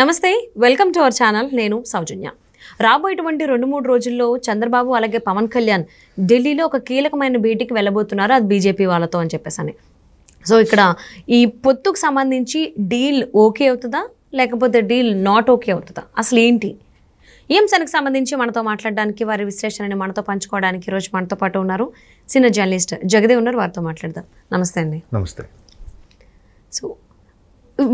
నమస్తే welcome to our channel నేను సౌజన్య రాబోయేటువంటి రెండు మూడు రోజుల్లో చంద్రబాబు అలాగే పవన్ కళ్యాణ్ ఢిల్లీలో ఒక కీలకమైన భేటీకి వెళ్ళబోతున్నారు అది బీజేపీ వాళ్ళతో అని చెప్పేసి సో ఇక్కడ ఈ పొత్తుకు సంబంధించి డీల్ ఓకే అవుతుందా లేకపోతే డీల్ నాట్ ఓకే అవుతుందా అసలు ఏంటి ఈ అంశానికి సంబంధించి మనతో మాట్లాడడానికి వారి విశ్లేషణని మనతో పంచుకోవడానికి ఈరోజు మనతో పాటు ఉన్నారు సిన్న జర్నలిస్ట్ జగదే ఉన్నారు వారితో మాట్లాడదాం నమస్తే అండి నమస్తే so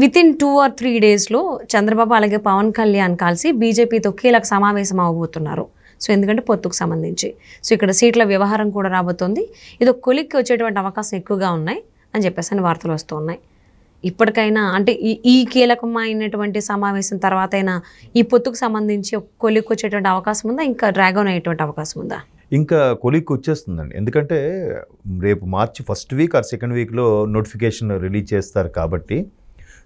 within two or three డేస్లో చంద్రబాబు అలాగే పవన్ కళ్యాణ్ కలిసి బీజేపీతో కీలక సమావేశం అవబోతున్నారు సో ఎందుకంటే పొత్తుకు సంబంధించి సో ఇక్కడ సీట్ల వ్యవహారం కూడా రాబోతోంది ఇది ఒక కొలిక్కి వచ్చేటువంటి అవకాశం ఎక్కువగా ఉన్నాయి అని చెప్పేసి అని వార్తలు వస్తూ ఉన్నాయి ఇప్పటికైనా అంటే ఈ ఈ కీలకమైనటువంటి సమావేశం తర్వాత అయినా ఈ పొత్తుకు సంబంధించి ఒక కొలిక్కి వచ్చేటువంటి అవకాశం ఉందా ఇంకా డ్రాగన్ అయ్యేటువంటి అవకాశం ఉందా ఇంకా కొలిక్ వచ్చేస్తుందండి ఎందుకంటే రేపు March first week or second వీక్లో నోటిఫికేషన్ రిలీజ్ చేస్తారు కాబట్టి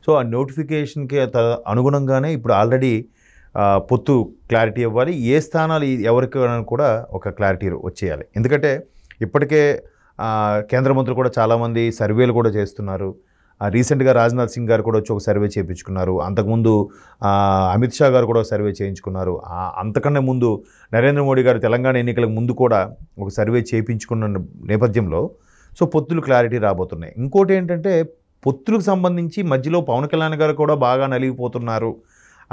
సో ఆ నోటిఫికేషన్కి అనుగుణంగానే ఇప్పుడు ఆల్రెడీ పొత్తు క్లారిటీ ఇవ్వాలి ఏ స్థానాలు ఎవరికి కూడా ఒక క్లారిటీ వచ్చేయాలి ఎందుకంటే ఇప్పటికే కేంద్ర మంత్రులు కూడా చాలామంది సర్వేలు కూడా చేస్తున్నారు రీసెంట్గా రాజ్నాథ్ సింగ్ గారు కూడా వచ్చి ఒక సర్వే చేయించుకున్నారు అంతకుముందు అమిత్ షా గారు కూడా సర్వే చేయించుకున్నారు అంతకన్నా ముందు నరేంద్ర మోడీ గారు తెలంగాణ ఎన్నికలకు ముందు కూడా ఒక సర్వే చేయించుకున్న నేపథ్యంలో సో పొత్తులు క్లారిటీ రాబోతున్నాయి ఇంకోటి ఏంటంటే పొత్తులకు సంబంధించి మధ్యలో పవన్ కళ్యాణ్ గారు కూడా బాగా నలిగిపోతున్నారు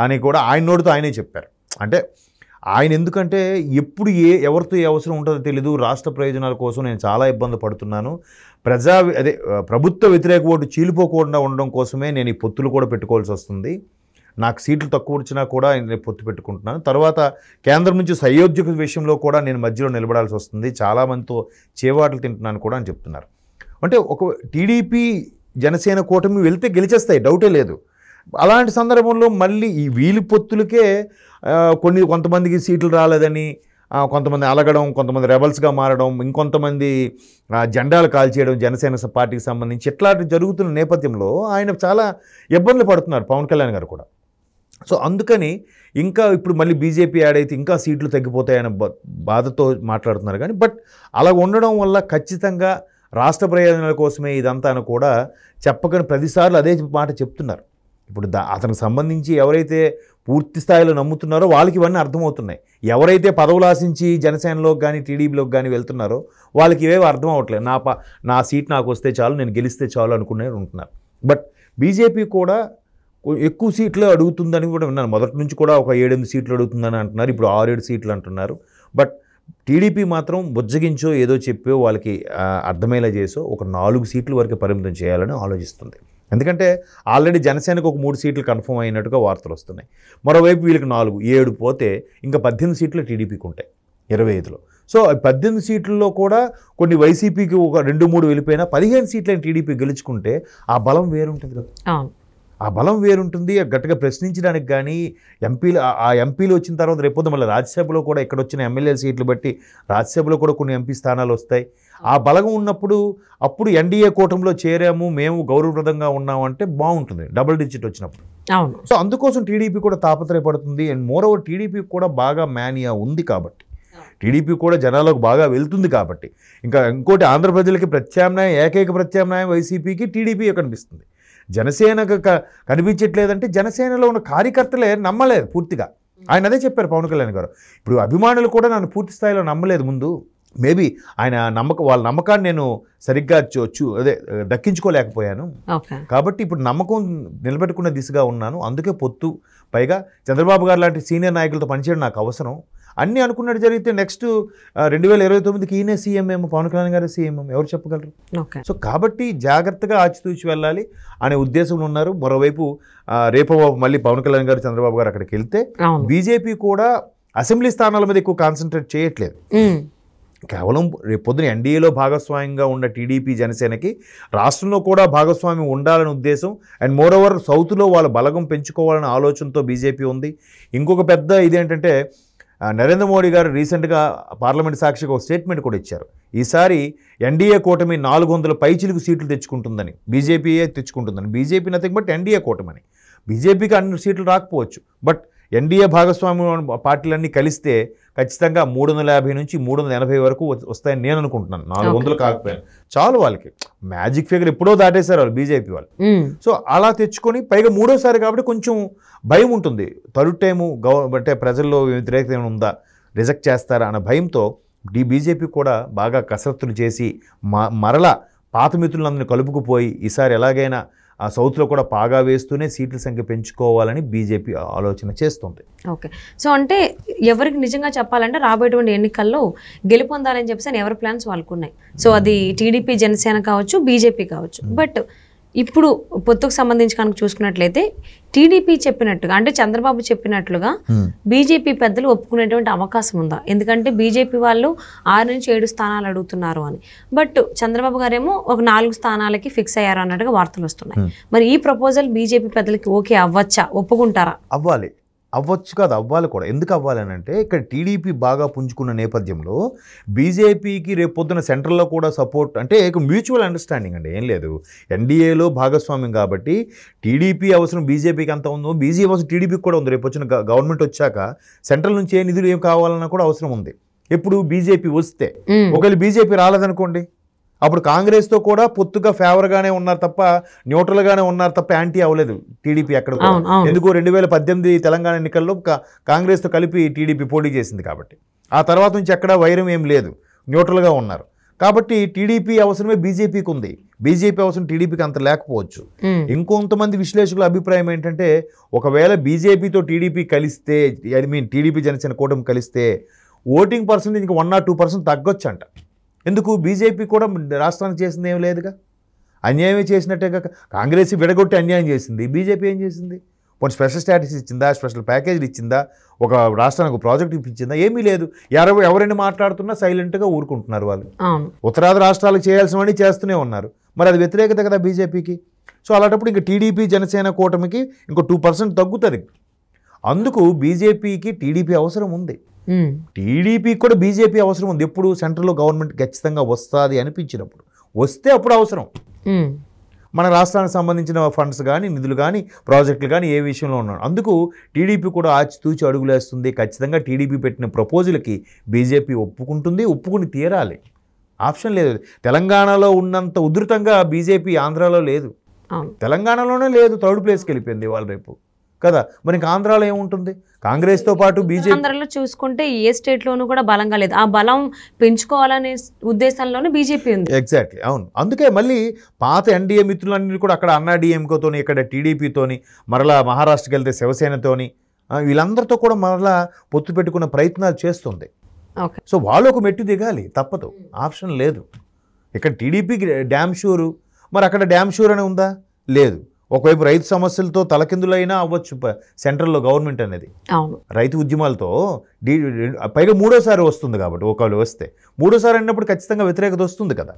అని కూడా ఆయన నోటితో ఆయనే చెప్పారు అంటే ఆయన ఎందుకంటే ఎప్పుడు ఏ ఎవరితో ఏ అవసరం ఉంటుందో తెలీదు రాష్ట్ర ప్రయోజనాల కోసం నేను చాలా ఇబ్బంది పడుతున్నాను ప్రజా అదే ప్రభుత్వ వ్యతిరేక ఓటు చీలిపోకుండా ఉండడం కోసమే నేను ఈ పొత్తులు కూడా పెట్టుకోవాల్సి వస్తుంది నాకు సీట్లు తక్కువ వచ్చినా కూడా నేను పొత్తు పెట్టుకుంటున్నాను తర్వాత కేంద్రం నుంచి సయోధ్యక విషయంలో కూడా నేను మధ్యలో నిలబడాల్సి వస్తుంది చాలామందితో చేవాట్లు తింటున్నాను కూడా అని చెప్తున్నారు అంటే ఒక టీడీపీ జనసేన కూటమి వెళ్తే గెలిచేస్తాయి డౌటే లేదు అలాంటి సందర్భంలో మళ్ళీ ఈ వీలు పొత్తులకే కొన్ని కొంతమందికి సీట్లు రాలేదని కొంతమంది అలగడం కొంతమంది రెబల్స్గా మారడం ఇంకొంతమంది జెండాలు కాల్చేయడం జనసేన పార్టీకి సంబంధించి ఇట్లాంటి జరుగుతున్న నేపథ్యంలో ఆయన చాలా ఇబ్బందులు పడుతున్నారు పవన్ కళ్యాణ్ గారు కూడా సో అందుకని ఇంకా ఇప్పుడు మళ్ళీ బీజేపీ యాడ్ అయితే ఇంకా సీట్లు తగ్గిపోతాయనే బాధతో మాట్లాడుతున్నారు కానీ బట్ అలా ఉండడం వల్ల ఖచ్చితంగా రాష్ట్ర ప్రయోజనాల కోసమే ఇదంతా అని కూడా చెప్పకని ప్రతిసార్లు అదే మాట చెప్తున్నారు ఇప్పుడు దా అతనికి సంబంధించి ఎవరైతే పూర్తి స్థాయిలో నమ్ముతున్నారో వాళ్ళకి ఇవన్నీ అర్థమవుతున్నాయి ఎవరైతే పదవులు ఆశించి జనసేనలోకి కానీ టీడీపీలోకి కానీ వెళ్తున్నారో వాళ్ళకి ఇవేవి అర్థం అవ్వట్లేదు నా ప నా సీట్ నాకు వస్తే చాలు నేను గెలిస్తే చాలు అనుకునే ఉంటున్నారు బట్ బీజేపీ కూడా ఎక్కువ సీట్లు అడుగుతుందని కూడా విన్నాను మొదటి నుంచి కూడా ఒక ఏడెనిమిది సీట్లు అడుగుతుందని అంటున్నారు ఇప్పుడు ఆరేడు సీట్లు అంటున్నారు బట్ టీడీపీ మాత్రం బుజ్జగించో ఏదో చెప్పో వాళ్ళకి అర్థమయ్యేలా చేసో ఒక నాలుగు సీట్ల వరకు పరిమితం చేయాలని ఆలోచిస్తుంది ఎందుకంటే ఆల్రెడీ జనసేనకు ఒక మూడు సీట్లు కన్ఫర్మ్ అయినట్టుగా వార్తలు వస్తున్నాయి మరోవైపు వీళ్ళకి నాలుగు ఏడు పోతే ఇంకా పద్దెనిమిది సీట్లు టీడీపీకి ఉంటాయి ఇరవై ఐదులో సో పద్దెనిమిది సీట్లలో కూడా కొన్ని వైసీపీకి ఒక రెండు మూడు వెళ్ళిపోయినా పదిహేను సీట్లను టీడీపీ గెలుచుకుంటే ఆ బలం వేరుంటుంది కదా ఆ బలం వేరుంటుంది గట్టిగా ప్రశ్నించడానికి కానీ ఎంపీలు ఆ ఎంపీలు వచ్చిన తర్వాత రేపొద్దు మళ్ళీ రాజ్యసభలో కూడా ఇక్కడ వచ్చిన ఎమ్మెల్యే సీట్లు బట్టి రాజ్యసభలో కూడా కొన్ని ఎంపీ స్థానాలు వస్తాయి ఆ బలం ఉన్నప్పుడు అప్పుడు ఎన్డీఏ కూటమిలో చేరాము మేము గౌరవప్రదంగా ఉన్నామంటే బాగుంటుంది డబుల్ డిజిట్ వచ్చినప్పుడు అవును సో అందుకోసం టీడీపీ కూడా తాపత్రయపడుతుంది అండ్ మోర్ ఓవర్ టీడీపీ కూడా బాగా మ్యానియా ఉంది కాబట్టి టీడీపీ కూడా జనాలకు బాగా వెళ్తుంది కాబట్టి ఇంకా ఇంకోటి ఆంధ్రప్రదేశ్కి ప్రత్యామ్నాయం ఏకైక ప్రత్యామ్నాయం వైసీపీకి టీడీపీ కనిపిస్తుంది జనసేనకు కనిపించట్లేదంటే జనసేనలో ఉన్న కార్యకర్తలే నమ్మలేదు పూర్తిగా ఆయన అదే చెప్పారు పవన్ కళ్యాణ్ గారు ఇప్పుడు అభిమానులు కూడా నన్ను పూర్తి స్థాయిలో నమ్మలేదు ముందు మేబీ ఆయన నమ్మక వాళ్ళ నమ్మకాన్ని నేను సరిగ్గా చూ అదే దక్కించుకోలేకపోయాను కాబట్టి ఇప్పుడు నమ్మకం నిలబెట్టుకునే దిశగా ఉన్నాను అందుకే పొత్తు పైగా చంద్రబాబు గారు లాంటి సీనియర్ నాయకులతో పనిచేయడం నాకు అవసరం అన్నీ అనుకున్నట్టు జరిగితే నెక్స్ట్ రెండు వేల ఇరవై తొమ్మిదికి ఈయనే సీఎంఎం పవన్ కళ్యాణ్ గారు సీఎంఎం ఎవరు చెప్పగలరు సో కాబట్టి జాగ్రత్తగా ఆచితూచి వెళ్ళాలి అనే ఉద్దేశంలో ఉన్నారు మరోవైపు రేపు మళ్ళీ పవన్ కళ్యాణ్ గారు చంద్రబాబు గారు అక్కడికి వెళ్తే బీజేపీ కూడా అసెంబ్లీ స్థానాల మీద ఎక్కువ కాన్సన్ట్రేట్ చేయట్లేదు కేవలం రేపొద్దున ఎన్డీఏలో భాగస్వామ్యంగా ఉన్న టీడీపీ జనసేనకి రాష్ట్రంలో కూడా భాగస్వామ్యం ఉండాలని ఉద్దేశం అండ్ మోర్ ఓవర్ సౌత్లో వాళ్ళ బలగం పెంచుకోవాలనే ఆలోచనతో బీజేపీ ఉంది ఇంకొక పెద్ద ఇదేంటంటే నరేంద్ర మోడీ గారు రీసెంట్గా పార్లమెంట్ సాక్షిగా ఒక స్టేట్మెంట్ కూడా ఇచ్చారు ఈసారి ఎన్డీఏ కూటమి నాలుగు వందల పైచిలుకు సీట్లు తెచ్చుకుంటుందని బీజేపీయే తెచ్చుకుంటుందని బీజేపీ నథింగ్ బట్ ఎన్డీఏ కూటమని బీజేపీకి అన్ని సీట్లు రాకపోవచ్చు బట్ ఎన్డీఏ భాగస్వామ్య పార్టీలన్నీ కలిస్తే ఖచ్చితంగా మూడు వందల యాభై నుంచి మూడు వందల ఎనభై వరకు వస్తాయని నేను అనుకుంటున్నాను నాలుగు వందలు కాకపోయాను చాలు వాళ్ళకి మ్యాజిక్ ఫిగర్ ఎప్పుడో దాటేశారు వాళ్ళు బీజేపీ వాళ్ళు సో అలా తెచ్చుకొని పైగా మూడోసారి కాబట్టి కొంచెం భయం ఉంటుంది థర్డ్ టైము గవ అంటే ప్రజల్లో వ్యతిరేకత ఏమైనా ఉందా రిజెక్ట్ చేస్తారా అన్న భయంతో డీ బీజేపీ కూడా బాగా కసరత్తులు చేసి మరలా పాత మిత్రులందరినీ కలుపుకుపోయి ఈసారి ఎలాగైనా ఆ సౌత్లో కూడా పాగా వేస్తూనే సీట్ల సంఖ్య పెంచుకోవాలని బీజేపీ ఆలోచన చేస్తుంది ఓకే సో అంటే ఎవరికి నిజంగా చెప్పాలంటే రాబోయేటువంటి ఎన్నికల్లో గెలుపొందాలని చెప్పేసి ఎవరి ప్లాన్స్ వాళ్ళకున్నాయి సో అది టీడీపీ జనసేన కావచ్చు బీజేపీ కావచ్చు బట్ ఇప్పుడు పొత్తుకు సంబంధించి కనుక చూసుకున్నట్లయితే టీడీపీ చెప్పినట్టుగా అంటే చంద్రబాబు చెప్పినట్లుగా hmm. బీజేపీ పెద్దలు ఒప్పుకునేటువంటి అవకాశం ఉందా ఎందుకంటే బీజేపీ వాళ్ళు ఆరు నుంచి ఏడు స్థానాలు అడుగుతున్నారు అని బట్ చంద్రబాబు గారేమో ఒక నాలుగు స్థానాలకి ఫిక్స్ అయ్యారు అన్నట్టుగా వార్తలు వస్తున్నాయి hmm. మరి ఈ ప్రపోజల్ బీజేపీ పెద్దలకి ఓకే అవ్వచ్చా ఒప్పుకుంటారా అవ్వాలి అవ్వచ్చు కాదు అవ్వాలి కూడా ఎందుకు అవ్వాలి అని అంటే ఇక్కడ టీడీపీ బాగా పుంజుకున్న నేపథ్యంలో బీజేపీకి రేపు పొద్దున సెంట్రల్లో కూడా సపోర్ట్ అంటే మ్యూచువల్ అండర్స్టాండింగ్ అండి ఏం లేదు ఎన్డీఏలో భాగస్వామ్యం కాబట్టి టీడీపీ అవసరం బీజేపీకి అంత ఉందో బీజేపీ అవసరం టీడీపీకి కూడా ఉంది రేపు వచ్చిన గవర్నమెంట్ వచ్చాక సెంట్రల్ నుంచి ఏ నిధులు ఏం కావాలన్నా కూడా అవసరం ఉంది ఎప్పుడు బీజేపీ వస్తే ఒకవేళ బీజేపీ రాలేదనుకోండి అప్పుడు కాంగ్రెస్తో కూడా పొత్తుగా ఫేవర్గానే ఉన్నారు తప్ప న్యూట్రల్గానే ఉన్నారు తప్ప యాంటీ అవ్వలేదు టీడీపీ అక్కడ ఎందుకు రెండు వేల పద్దెనిమిది తెలంగాణ ఎన్నికల్లో కాంగ్రెస్తో కలిపి టీడీపీ పోటీ చేసింది కాబట్టి ఆ తర్వాత నుంచి ఎక్కడ వైరం ఏం లేదు న్యూట్రల్గా ఉన్నారు కాబట్టి టీడీపీ అవసరమే బీజేపీకి ఉంది బీజేపీ అవసరం టీడీపీకి అంత లేకపోవచ్చు ఇంకొంతమంది విశ్లేషకుల అభిప్రాయం ఏంటంటే ఒకవేళ బీజేపీతో టీడీపీ కలిస్తే ఐ మీన్ టీడీపీ జనసేన కూటమి కలిస్తే ఓటింగ్ పర్సెంట్ ఇంకా వన్ ఆర్ టూ పర్సెంట్ తగ్గొచ్చు అంట ఎందుకు బీజేపీ కూడా రాష్ట్రానికి చేసింది ఏం లేదుగా అన్యాయమే కాక కాంగ్రెస్ విడగొట్టి అన్యాయం చేసింది బీజేపీ ఏం చేసింది కొన్ని స్పెషల్ స్టాటస్ ఇచ్చిందా స్పెషల్ ప్యాకేజీలు ఇచ్చిందా ఒక రాష్ట్రానికి ప్రాజెక్ట్ ఇప్పించిందా ఏమీ లేదు ఎవరు ఎవరైనా మాట్లాడుతున్నా సైలెంట్గా ఊరుకుంటున్నారు వాళ్ళు ఉత్తరాది రాష్ట్రాలకు చేయాల్సినవన్నీ చేస్తూనే ఉన్నారు మరి అది వ్యతిరేకత కదా బీజేపీకి సో అలాంటప్పుడు ఇంకా టీడీపీ జనసేన కూటమికి ఇంకో టూ పర్సెంట్ తగ్గుతుంది అందుకు బీజేపీకి టీడీపీ అవసరం ఉంది Hmm. టీడీపీ కూడా బీజేపీ అవసరం ఉంది ఎప్పుడు సెంట్రల్లో గవర్నమెంట్ ఖచ్చితంగా వస్తుంది అనిపించినప్పుడు వస్తే అప్పుడు అవసరం hmm. మన రాష్ట్రానికి సంబంధించిన ఫండ్స్ కానీ నిధులు కానీ ప్రాజెక్టులు కానీ ఏ విషయంలో ఉన్నాడు అందుకు టీడీపీ కూడా ఆచితూచి అడుగులేస్తుంది ఖచ్చితంగా టీడీపీ పెట్టిన ప్రపోజల్కి బీజేపీ ఒప్పుకుంటుంది ఒప్పుకుని తీరాలి ఆప్షన్ లేదు తెలంగాణలో ఉన్నంత ఉధృతంగా బీజేపీ ఆంధ్రాలో లేదు తెలంగాణలోనే లేదు థర్డ్ ప్లేస్కి వెళ్ళిపోయింది వాళ్ళు రేపు కదా మరి ఆంధ్రాలో ఏముంటుంది కాంగ్రెస్తో పాటు బీజేపీ ఆంధ్రలో చూసుకుంటే ఏ స్టేట్లోనూ కూడా బలంగా లేదు ఆ బలం పెంచుకోవాలనే ఉద్దేశంలోనే బీజేపీ ఉంది ఎగ్జాక్ట్లీ అవును అందుకే మళ్ళీ పాత ఎన్డీఏ మిత్రులన్నీ కూడా అక్కడ అన్నా డిఎంకోతో ఇక్కడ టీడీపీతోని మరలా మహారాష్ట్రకి వెళ్తే శివసేనతోని వీళ్ళందరితో కూడా మరలా పొత్తు పెట్టుకునే ప్రయత్నాలు చేస్తుంది సో వాళ్ళు ఒక మెట్టు దిగాలి తప్పదు ఆప్షన్ లేదు ఇక్కడ టీడీపీ డ్యామ్ షూరు మరి అక్కడ డ్యామ్ షూర్ అని ఉందా లేదు ఒకవైపు రైతు సమస్యలతో తలకిందులైనా అవ్వచ్చు సెంట్రల్లో గవర్నమెంట్ అనేది రైతు ఉద్యమాలతో పైగా మూడోసారి వస్తుంది కాబట్టి ఒకవేళ వస్తే మూడోసారి అన్నప్పుడు ఖచ్చితంగా వ్యతిరేకత వస్తుంది కదా